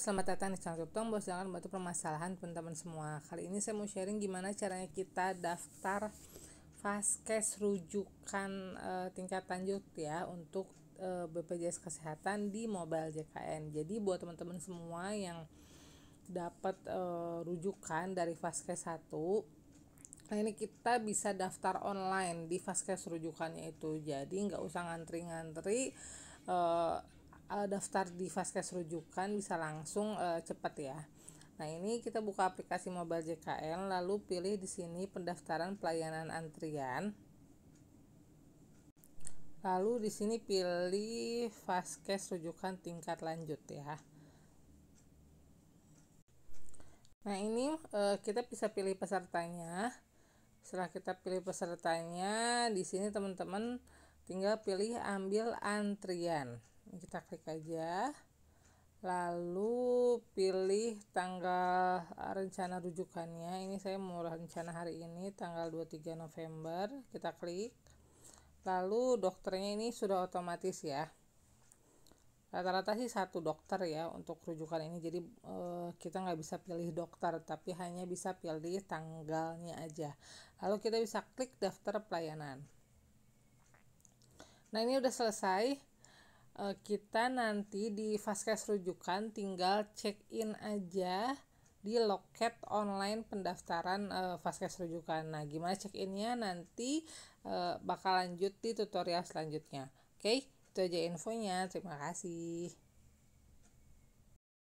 Selamat datang di channel Cryptom, bos jangan membantu permasalahan teman-teman semua. Kali ini saya mau sharing gimana caranya kita daftar Faskes rujukan e, tingkat lanjut ya untuk e, eh, BPJS Kesehatan di Mobile JKN. Jadi buat teman-teman semua yang dapat e, rujukan dari Faskes 1 Nah ini kita bisa daftar online di Faskes rujukannya itu. Jadi nggak usah ngantri-ngantri uh, daftar di vaskes rujukan bisa langsung uh, cepat ya. Nah, ini kita buka aplikasi Mobile JKN lalu pilih di sini pendaftaran pelayanan antrian. Lalu di sini pilih vaskes rujukan tingkat lanjut ya. Nah, ini uh, kita bisa pilih pesertanya. Setelah kita pilih pesertanya, di sini teman-teman tinggal pilih ambil antrian kita klik aja lalu pilih tanggal ah, rencana rujukannya ini saya mau rencana hari ini tanggal 23 November kita klik lalu dokternya ini sudah otomatis ya rata-rata sih satu dokter ya untuk rujukan ini jadi eh, kita nggak bisa pilih dokter tapi hanya bisa pilih tanggalnya aja lalu kita bisa klik daftar pelayanan nah ini udah selesai Eh, kita nanti di vaskes rujukan tinggal check in aja di loket online pendaftaran uh, eh, vaskes rujukan. Nah, gimana check innya nanti uh, bakal lanjut di tutorial selanjutnya. Oke, itu aja infonya. Terima kasih.